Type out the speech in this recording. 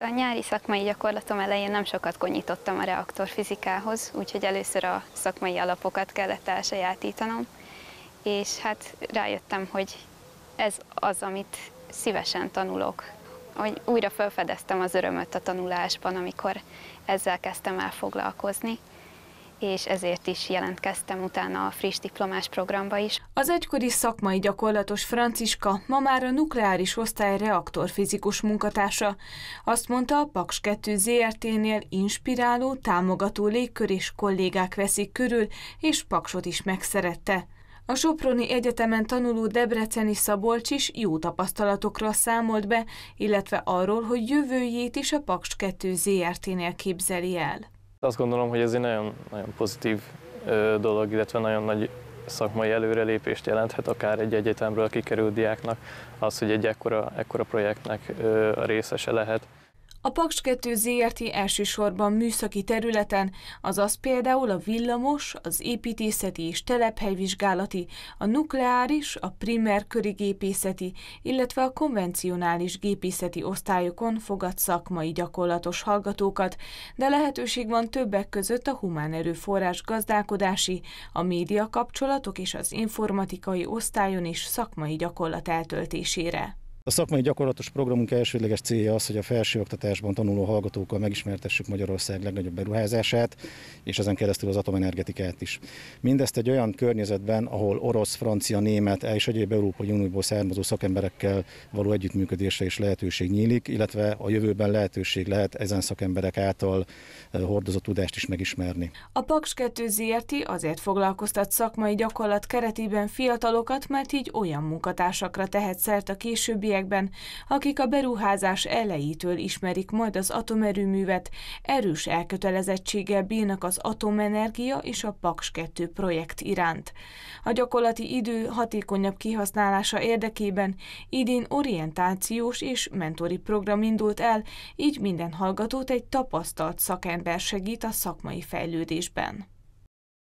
A nyári szakmai gyakorlatom elején nem sokat konyítottam a reaktorfizikához, úgyhogy először a szakmai alapokat kellett elsajátítanom, és hát rájöttem, hogy ez az, amit szívesen tanulok. Hogy újra felfedeztem az örömöt a tanulásban, amikor ezzel kezdtem el foglalkozni és ezért is jelentkeztem utána a friss diplomás programba is. Az egykori szakmai gyakorlatos Franciska ma már a nukleáris osztály reaktorfizikus munkatársa. Azt mondta, a Paks 2 ZRT-nél inspiráló, támogató légkör és kollégák veszik körül, és Paksot is megszerette. A Soproni Egyetemen tanuló Debreceni Szabolcs is jó tapasztalatokra számolt be, illetve arról, hogy jövőjét is a Paks 2 ZRT-nél képzeli el. Azt gondolom, hogy ez egy nagyon, nagyon pozitív dolog, illetve nagyon nagy szakmai előrelépést jelenthet akár egy egyetemről kikerült diáknak, az, hogy egy ekkora, ekkora projektnek a részese lehet. A Paks 2 ZRT elsősorban műszaki területen, azaz például a villamos, az építészeti és telephelyvizsgálati, a nukleáris, a primer köri gépészeti, illetve a konvencionális gépészeti osztályokon fogad szakmai gyakorlatos hallgatókat, de lehetőség van többek között a humán erőforrás gazdálkodási, a média kapcsolatok és az informatikai osztályon is szakmai gyakorlat eltöltésére. A szakmai gyakorlatos programunk elsődleges célja az, hogy a felsőoktatásban tanuló hallgatókkal megismertessük Magyarország legnagyobb beruházását, és ezen keresztül az atomenergetikát is. Mindezt egy olyan környezetben, ahol orosz, francia, német és egyéb Európai Unióból származó szakemberekkel való együttműködésre is lehetőség nyílik, illetve a jövőben lehetőség lehet ezen szakemberek által eh, hordozott tudást is megismerni. A Paks 2 ZRT azért foglalkoztat szakmai gyakorlat keretében fiatalokat, mert így olyan munkatársakra tehet szert a későbbi későbbiekben, akik a beruházás elejétől ismerik majd az atomerőművet, erős elkötelezettséggel bírnak az atomenergia és a Paks 2 projekt iránt. A gyakorlati idő hatékonyabb kihasználása érdekében idén orientációs és mentori program indult el, így minden hallgatót egy tapasztalt szakember segít a szakmai fejlődésben.